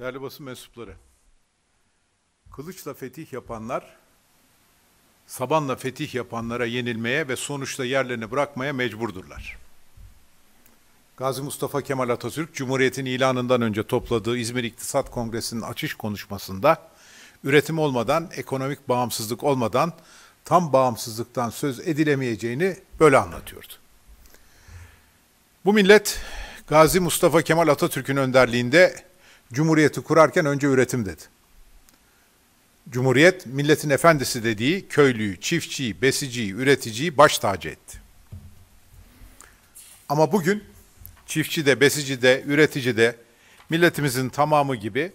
Değerli basın mensupları, kılıçla fetih yapanlar, sabanla fetih yapanlara yenilmeye ve sonuçta yerlerini bırakmaya mecburdurlar. Gazi Mustafa Kemal Atatürk, Cumhuriyet'in ilanından önce topladığı İzmir İktisat Kongresi'nin açış konuşmasında, üretim olmadan, ekonomik bağımsızlık olmadan, tam bağımsızlıktan söz edilemeyeceğini böyle anlatıyordu. Bu millet, Gazi Mustafa Kemal Atatürk'ün önderliğinde Cumhuriyeti kurarken önce üretim dedi. Cumhuriyet milletin efendisi dediği köylüyü, çiftçiyi, besiciyi, üreticiyi baş tacı etti. Ama bugün çiftçi de, besici de, üretici de milletimizin tamamı gibi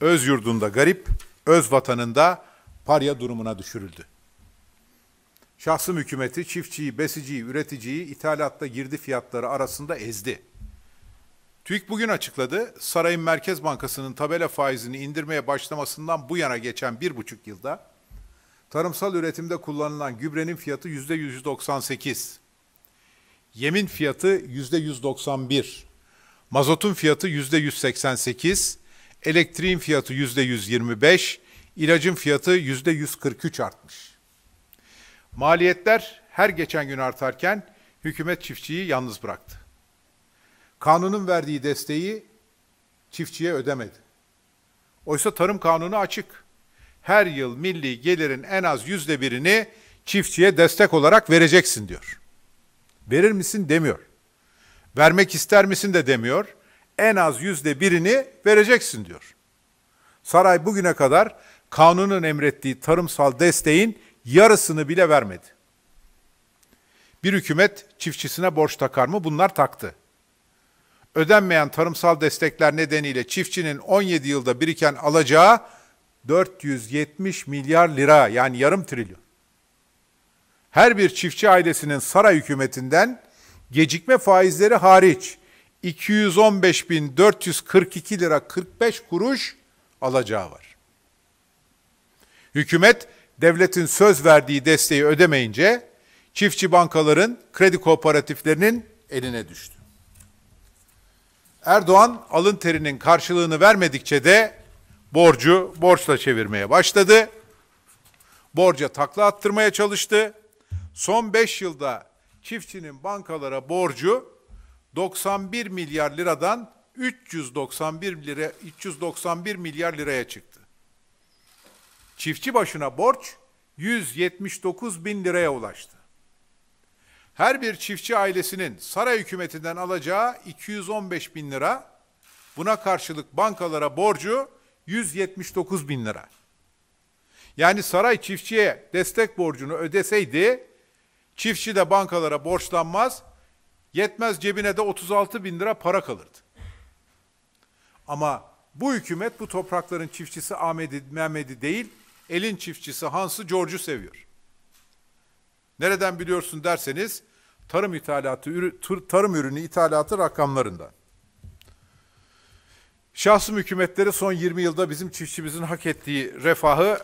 öz yurdunda garip, öz vatanında parya durumuna düşürüldü. Şahsım hükümeti çiftçiyi, besiciyi, üreticiyi ithalatta girdi fiyatları arasında ezdi. TÜİK bugün açıkladı, Sarayın Merkez Bankası'nın tabela faizini indirmeye başlamasından bu yana geçen bir buçuk yılda tarımsal üretimde kullanılan gübrenin fiyatı yüzde 198, yemin fiyatı yüzde 191, mazotun fiyatı yüzde 188, elektriğin fiyatı yüzde 125, ilacın fiyatı yüzde 143 artmış. Maliyetler her geçen gün artarken hükümet çiftçiyi yalnız bıraktı. Kanunun verdiği desteği çiftçiye ödemedi. Oysa tarım kanunu açık. Her yıl milli gelirin en az yüzde birini çiftçiye destek olarak vereceksin diyor. Verir misin demiyor. Vermek ister misin de demiyor. En az yüzde birini vereceksin diyor. Saray bugüne kadar kanunun emrettiği tarımsal desteğin yarısını bile vermedi. Bir hükümet çiftçisine borç takar mı? Bunlar taktı ödenmeyen tarımsal destekler nedeniyle çiftçinin 17 yılda biriken alacağı 470 milyar lira yani yarım trilyon. Her bir çiftçi ailesinin saray hükümetinden gecikme faizleri hariç 215.442 lira 45 kuruş alacağı var. Hükümet devletin söz verdiği desteği ödemeyince çiftçi bankaların kredi kooperatiflerinin eline düştü. Erdoğan alın terinin karşılığını vermedikçe de borcu borçla çevirmeye başladı. Borca takla attırmaya çalıştı. Son 5 yılda çiftçinin bankalara borcu 91 milyar liradan 391 lira 391 milyar liraya çıktı. Çiftçi başına borç 179 bin liraya ulaştı her bir çiftçi ailesinin saray hükümetinden alacağı 215 bin lira, buna karşılık bankalara borcu 179 bin lira. Yani saray çiftçiye destek borcunu ödeseydi, çiftçi de bankalara borçlanmaz, yetmez cebine de 36 bin lira para kalırdı. Ama bu hükümet bu toprakların çiftçisi Ahmet'i Mehmet'i değil, elin çiftçisi Hans'ı George'u seviyor. Nereden biliyorsun derseniz tarım ithalatı tarım ürünü ithalatı rakamlarından. Şahsım hükümetleri son 20 yılda bizim çiftçimizin hak ettiği refahı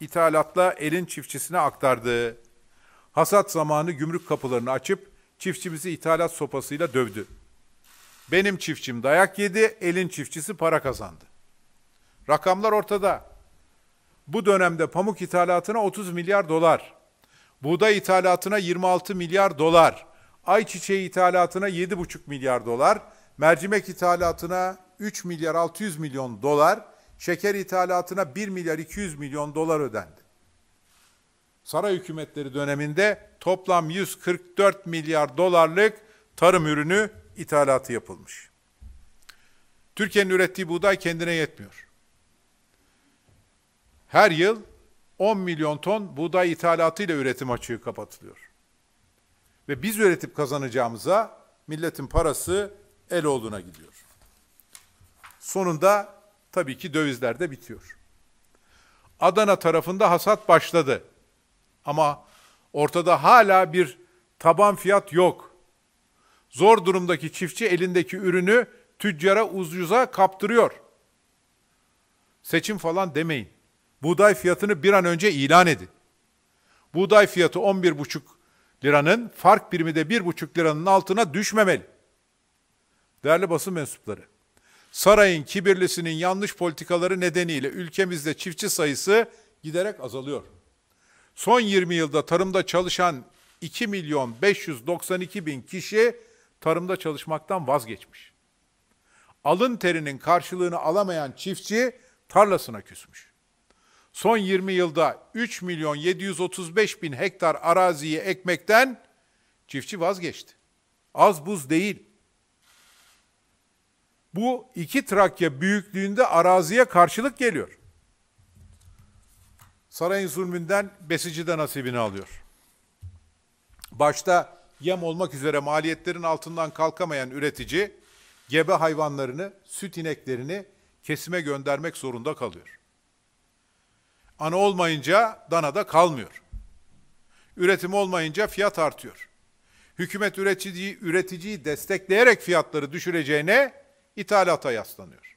ithalatla elin çiftçisine aktardı. Hasat zamanı gümrük kapılarını açıp çiftçimizi ithalat sopasıyla dövdü. Benim çiftçim dayak yedi, elin çiftçisi para kazandı. Rakamlar ortada. Bu dönemde pamuk ithalatına 30 milyar dolar, buğday ithalatına 26 milyar dolar, ayçiçeği ithalatına 7,5 milyar dolar, mercimek ithalatına 3 milyar 600 milyon dolar, şeker ithalatına 1 milyar 200 milyon dolar ödendi. Saray hükümetleri döneminde toplam 144 milyar dolarlık tarım ürünü ithalatı yapılmış. Türkiye'nin ürettiği buğday kendine yetmiyor. Her yıl 10 milyon ton buğday ithalatıyla üretim açığı kapatılıyor. Ve biz üretip kazanacağımıza milletin parası olduğuna gidiyor. Sonunda tabii ki dövizler de bitiyor. Adana tarafında hasat başladı. Ama ortada hala bir taban fiyat yok. Zor durumdaki çiftçi elindeki ürünü tüccara ucuza kaptırıyor. Seçim falan demeyin buğday fiyatını bir an önce ilan edin. Buğday fiyatı 11,5 liranın fark birimi de 1,5 liranın altına düşmemeli. Değerli basın mensupları, sarayın kibirlisinin yanlış politikaları nedeniyle ülkemizde çiftçi sayısı giderek azalıyor. Son 20 yılda tarımda çalışan 2 milyon 592 bin kişi tarımda çalışmaktan vazgeçmiş. Alın terinin karşılığını alamayan çiftçi tarlasına küsmüş son 20 yılda 3 milyon 735 bin hektar araziyi ekmekten çiftçi vazgeçti. Az buz değil. Bu iki Trakya büyüklüğünde araziye karşılık geliyor. Sarayın zulmünden besici de nasibini alıyor. Başta yem olmak üzere maliyetlerin altından kalkamayan üretici, gebe hayvanlarını, süt ineklerini kesime göndermek zorunda kalıyor. Ana olmayınca dana da kalmıyor. Üretim olmayınca fiyat artıyor. Hükümet üreticiyi, üreticiyi destekleyerek fiyatları düşüreceğine ithalata yaslanıyor.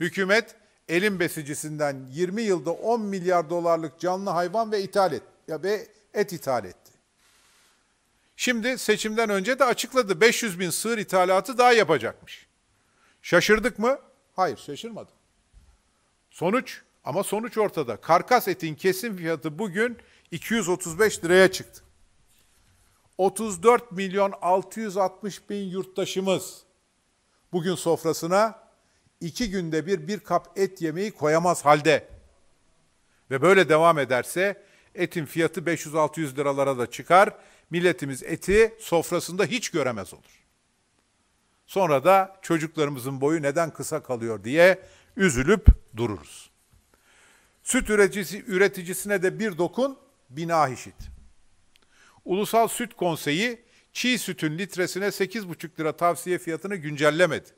Hükümet elin besicisinden 20 yılda 10 milyar dolarlık canlı hayvan ve ithal et ya ve et ithal etti. Şimdi seçimden önce de açıkladı 500 bin sığır ithalatı daha yapacakmış. Şaşırdık mı? Hayır şaşırmadım. Sonuç ama sonuç ortada. Karkas etin kesim fiyatı bugün 235 liraya çıktı. 34 milyon 660 bin yurttaşımız bugün sofrasına iki günde bir bir kap et yemeği koyamaz halde. Ve böyle devam ederse etin fiyatı 500-600 liralara da çıkar. Milletimiz eti sofrasında hiç göremez olur. Sonra da çocuklarımızın boyu neden kısa kalıyor diye üzülüp dururuz. Süt üreticisi, üreticisine de bir dokun, bina işit. Ulusal Süt Konseyi çiğ sütün litresine 8,5 lira tavsiye fiyatını güncellemedi.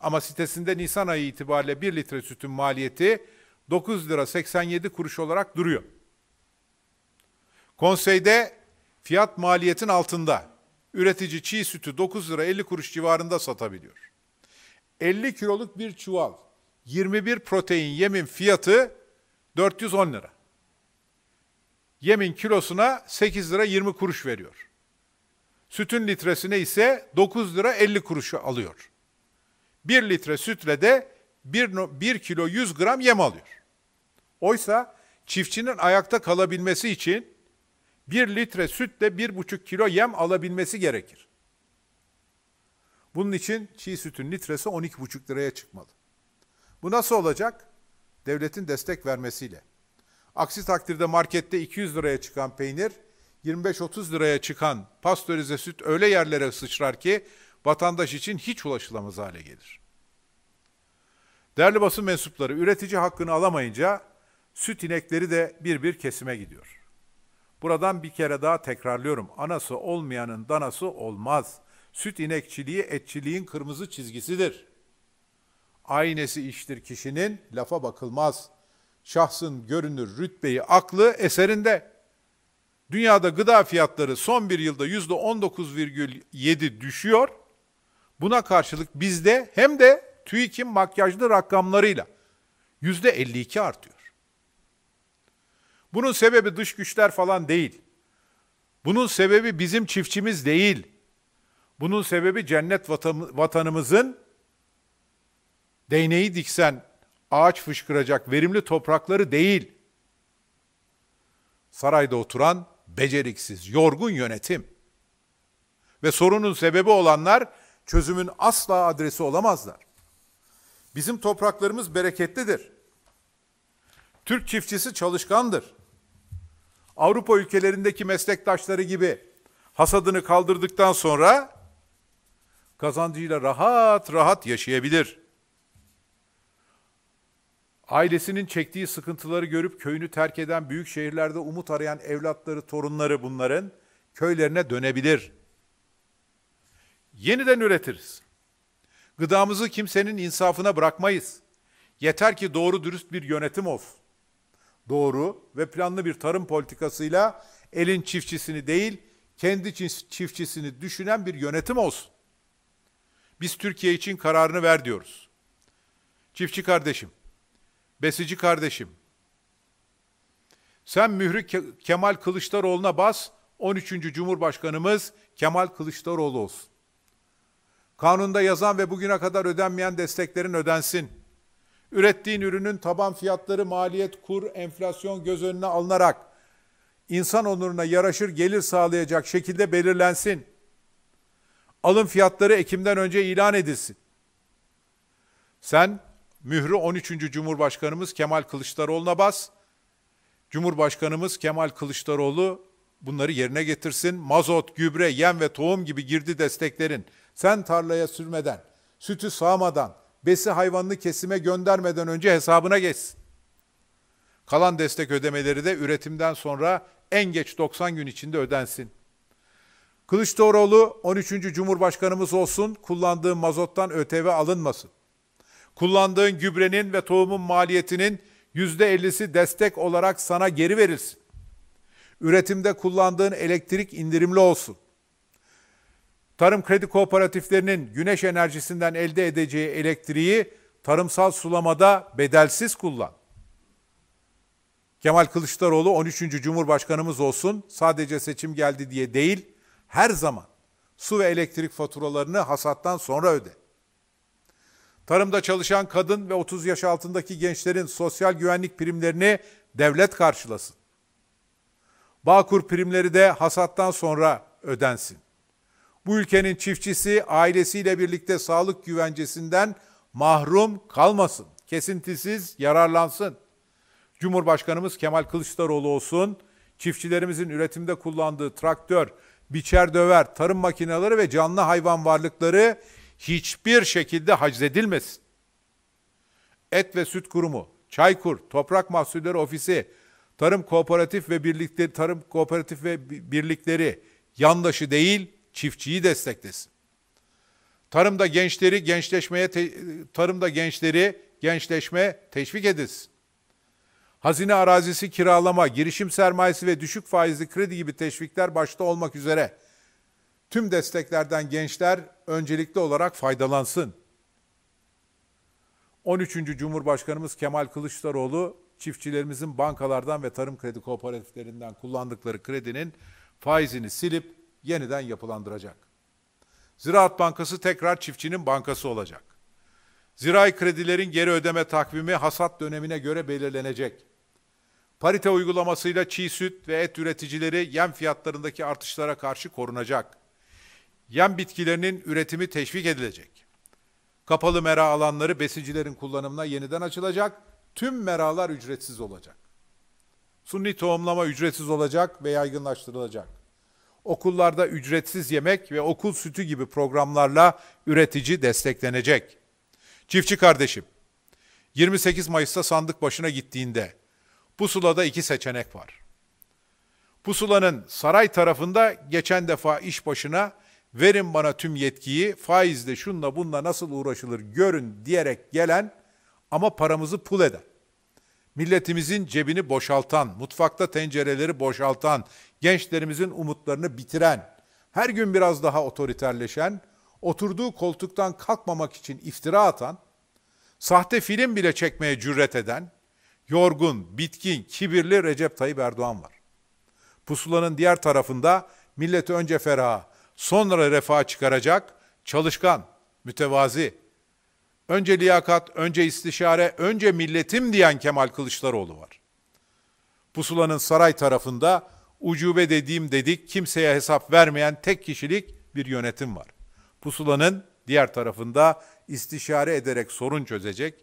Ama sitesinde Nisan ayı itibariyle 1 litre sütün maliyeti 9 lira 87 kuruş olarak duruyor. Konseyde fiyat maliyetin altında. Üretici çiğ sütü 9 lira 50 kuruş civarında satabiliyor. 50 kiloluk bir çuval 21 protein yemin fiyatı 410 lira. Yemin kilosuna 8 lira 20 kuruş veriyor. Sütün litresine ise 9 lira 50 kuruşu alıyor. 1 litre sütle de 1, 1 kilo 100 gram yem alıyor. Oysa çiftçinin ayakta kalabilmesi için 1 litre sütle 1,5 kilo yem alabilmesi gerekir. Bunun için çiğ sütün litresi 12,5 liraya çıkmalı. Bu nasıl olacak? Devletin destek vermesiyle. Aksi takdirde markette 200 liraya çıkan peynir, 25-30 liraya çıkan pastörize süt öyle yerlere sıçrar ki vatandaş için hiç ulaşılamaz hale gelir. Değerli basın mensupları üretici hakkını alamayınca süt inekleri de bir bir kesime gidiyor. Buradan bir kere daha tekrarlıyorum. Anası olmayanın danası olmaz. Süt inekçiliği etçiliğin kırmızı çizgisidir.'' aynesi iştir kişinin, lafa bakılmaz. Şahsın görünür rütbeyi, aklı eserinde. Dünyada gıda fiyatları son bir yılda %19,7 düşüyor. Buna karşılık bizde hem de TÜİK'in makyajlı rakamlarıyla %52 artıyor. Bunun sebebi dış güçler falan değil. Bunun sebebi bizim çiftçimiz değil. Bunun sebebi cennet vatanımızın Değneği diksen ağaç fışkıracak verimli toprakları değil. Sarayda oturan beceriksiz, yorgun yönetim. Ve sorunun sebebi olanlar çözümün asla adresi olamazlar. Bizim topraklarımız bereketlidir. Türk çiftçisi çalışkandır. Avrupa ülkelerindeki meslektaşları gibi hasadını kaldırdıktan sonra kazancıyla rahat rahat yaşayabilir.'' Ailesinin çektiği sıkıntıları görüp köyünü terk eden büyük şehirlerde umut arayan evlatları, torunları bunların köylerine dönebilir. Yeniden üretiriz. Gıdamızı kimsenin insafına bırakmayız. Yeter ki doğru dürüst bir yönetim olsun. Doğru ve planlı bir tarım politikasıyla elin çiftçisini değil, kendi çiftçisini düşünen bir yönetim olsun. Biz Türkiye için kararını ver diyoruz. Çiftçi kardeşim, Besici kardeşim. Sen mührü Kemal Kılıçdaroğlu'na bas, 13. Cumhurbaşkanımız Kemal Kılıçdaroğlu olsun. Kanunda yazan ve bugüne kadar ödenmeyen desteklerin ödensin. Ürettiğin ürünün taban fiyatları, maliyet, kur, enflasyon göz önüne alınarak insan onuruna yaraşır gelir sağlayacak şekilde belirlensin. Alım fiyatları Ekim'den önce ilan edilsin. Sen mührü 13. Cumhurbaşkanımız Kemal Kılıçdaroğlu'na bas. Cumhurbaşkanımız Kemal Kılıçdaroğlu bunları yerine getirsin. Mazot, gübre, yem ve tohum gibi girdi desteklerin. Sen tarlaya sürmeden, sütü sağmadan, besi hayvanını kesime göndermeden önce hesabına geçsin. Kalan destek ödemeleri de üretimden sonra en geç 90 gün içinde ödensin. Kılıçdaroğlu 13. Cumhurbaşkanımız olsun, kullandığı mazottan ÖTV alınmasın. Kullandığın gübrenin ve tohumun maliyetinin yüzde %50'si destek olarak sana geri verilsin. Üretimde kullandığın elektrik indirimli olsun. Tarım kredi kooperatiflerinin güneş enerjisinden elde edeceği elektriği tarımsal sulamada bedelsiz kullan. Kemal Kılıçdaroğlu 13. Cumhurbaşkanımız olsun. Sadece seçim geldi diye değil, her zaman su ve elektrik faturalarını hasattan sonra öde. Tarımda çalışan kadın ve 30 yaş altındaki gençlerin sosyal güvenlik primlerini devlet karşılasın. Bağkur primleri de hasattan sonra ödensin. Bu ülkenin çiftçisi ailesiyle birlikte sağlık güvencesinden mahrum kalmasın. Kesintisiz yararlansın. Cumhurbaşkanımız Kemal Kılıçdaroğlu olsun, çiftçilerimizin üretimde kullandığı traktör, biçer döver, tarım makineleri ve canlı hayvan varlıkları hiçbir şekilde haczedilmesin. Et ve Süt Kurumu, Çaykur, Toprak Mahsulleri Ofisi, Tarım Kooperatif ve Birlikleri, Tarım Kooperatif ve Birlikleri yandaşı değil, çiftçiyi desteklesin. Tarımda gençleri gençleşmeye te, tarımda gençleri gençleşme teşvik edilsin. Hazine arazisi kiralama, girişim sermayesi ve düşük faizli kredi gibi teşvikler başta olmak üzere tüm desteklerden gençler öncelikli olarak faydalansın. 13. Cumhurbaşkanımız Kemal Kılıçdaroğlu çiftçilerimizin bankalardan ve tarım kredi kooperatiflerinden kullandıkları kredinin faizini silip yeniden yapılandıracak. Ziraat Bankası tekrar çiftçinin bankası olacak. Zirai kredilerin geri ödeme takvimi hasat dönemine göre belirlenecek. Parite uygulamasıyla çiğ süt ve et üreticileri yem fiyatlarındaki artışlara karşı korunacak. Yan bitkilerinin üretimi teşvik edilecek. Kapalı mera alanları besicilerin kullanımına yeniden açılacak. Tüm meralar ücretsiz olacak. Sunni tohumlama ücretsiz olacak ve yaygınlaştırılacak. Okullarda ücretsiz yemek ve okul sütü gibi programlarla üretici desteklenecek. Çiftçi kardeşim, 28 Mayıs'ta sandık başına gittiğinde bu pusulada iki seçenek var. Pusulanın saray tarafında geçen defa iş başına verin bana tüm yetkiyi, faizle şunla bunla nasıl uğraşılır görün diyerek gelen ama paramızı pul eden, milletimizin cebini boşaltan, mutfakta tencereleri boşaltan, gençlerimizin umutlarını bitiren, her gün biraz daha otoriterleşen, oturduğu koltuktan kalkmamak için iftira atan, sahte film bile çekmeye cüret eden, yorgun, bitkin, kibirli Recep Tayyip Erdoğan var. Pusulanın diğer tarafında milleti önce ferah sonra refaha çıkaracak, çalışkan, mütevazi, önce liyakat, önce istişare, önce milletim diyen Kemal Kılıçdaroğlu var. Pusulanın saray tarafında ucube dediğim dedik kimseye hesap vermeyen tek kişilik bir yönetim var. Pusulanın diğer tarafında istişare ederek sorun çözecek,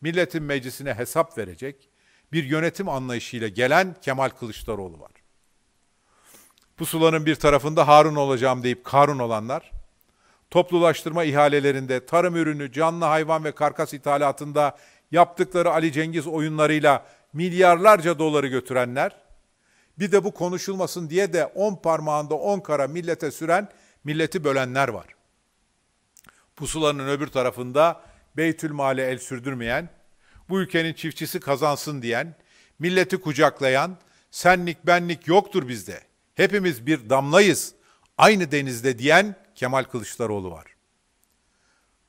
milletin meclisine hesap verecek bir yönetim anlayışıyla gelen Kemal Kılıçdaroğlu var. Pusulanın bir tarafında Harun olacağım deyip Karun olanlar, toplulaştırma ihalelerinde, tarım ürünü, canlı hayvan ve karkas ithalatında yaptıkları Ali Cengiz oyunlarıyla milyarlarca doları götürenler, bir de bu konuşulmasın diye de on parmağında on kara millete süren, milleti bölenler var. Pusulanın öbür tarafında Beytülmale el sürdürmeyen, bu ülkenin çiftçisi kazansın diyen, milleti kucaklayan, senlik benlik yoktur bizde. Hepimiz bir damlayız, aynı denizde diyen Kemal Kılıçdaroğlu var.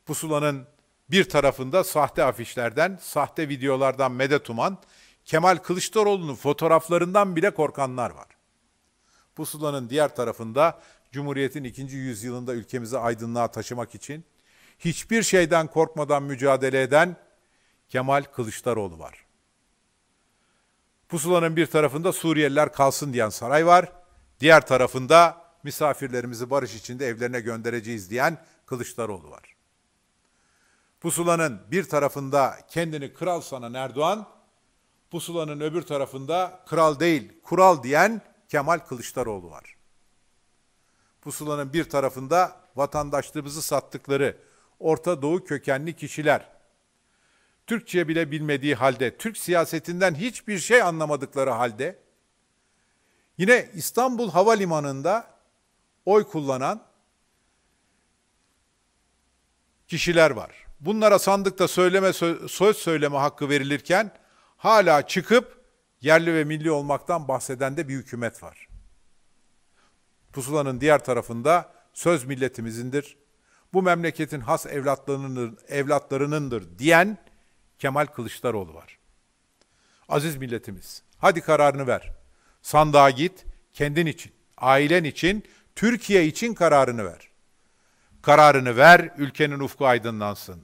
Pusulanın bir tarafında sahte afişlerden, sahte videolardan medet uman, Kemal Kılıçdaroğlu'nun fotoğraflarından bile korkanlar var. Pusulanın diğer tarafında Cumhuriyet'in ikinci yüzyılında ülkemizi aydınlığa taşımak için hiçbir şeyden korkmadan mücadele eden Kemal Kılıçdaroğlu var. Pusulanın bir tarafında Suriyeliler kalsın diyen saray var. Diğer tarafında misafirlerimizi barış içinde evlerine göndereceğiz diyen Kılıçdaroğlu var. Pusulanın bir tarafında kendini kral sanan Erdoğan, pusulanın öbür tarafında kral değil, kural diyen Kemal Kılıçdaroğlu var. Pusulanın bir tarafında vatandaşlığımızı sattıkları Orta Doğu kökenli kişiler, Türkçe bile bilmediği halde, Türk siyasetinden hiçbir şey anlamadıkları halde Yine İstanbul Havalimanı'nda oy kullanan kişiler var. Bunlara sandıkta söyleme söz söyleme hakkı verilirken hala çıkıp yerli ve milli olmaktan bahseden de bir hükümet var. Pusulanın diğer tarafında söz milletimizindir. Bu memleketin has evlatlarının, evlatlarınındır diyen Kemal Kılıçdaroğlu var. Aziz milletimiz, hadi kararını ver.'' Sandığa git, kendin için, ailen için, Türkiye için kararını ver. Kararını ver, ülkenin ufku aydınlansın.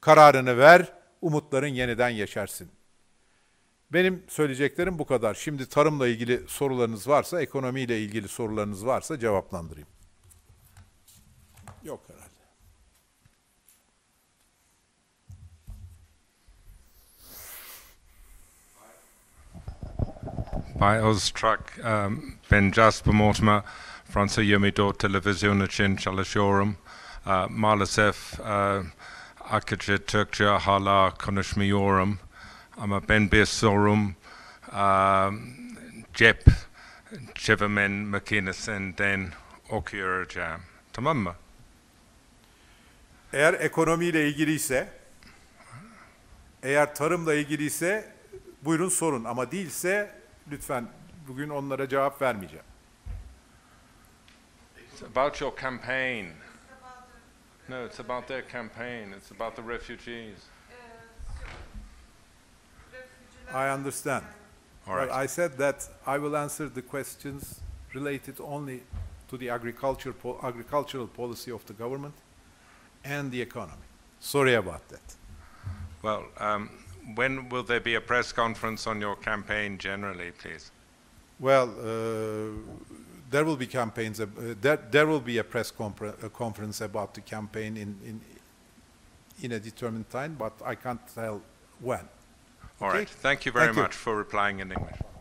Kararını ver, umutların yeniden yaşarsın. Benim söyleyeceklerim bu kadar. Şimdi tarımla ilgili sorularınız varsa, ekonomiyle ilgili sorularınız varsa cevaplandırayım. Yok herhalde. by Oztrak, um, ben Jasper Mortimer, Fransayumidor Televizyon için çalışıyorum. Uh, maalesef uh, akıcı Türkçe hala konuşmuyorum. Ama ben bir sorum uh, cep çevirmen makinesinden okuyacağım. Tamam mı? Eğer ekonomiyle ilgiliyse, eğer tarımla ilgiliyse buyurun sorun ama değilse Lütfen bugün onlara cevap vermeyeceğim. It's about your campaign. No, it's about their campaign. It's about the refugees. I understand. All right. But I said that I will answer the questions related only to the agriculture po agricultural policy of the government and the economy. Sorry about that. Well, um, when will there be a press conference on your campaign generally, please? Well, uh, there will be campaigns. Uh, there, there will be a press a conference about the campaign in, in in a determined time, but I can't tell when. All okay? right. Thank you very Thank much you. for replying in English.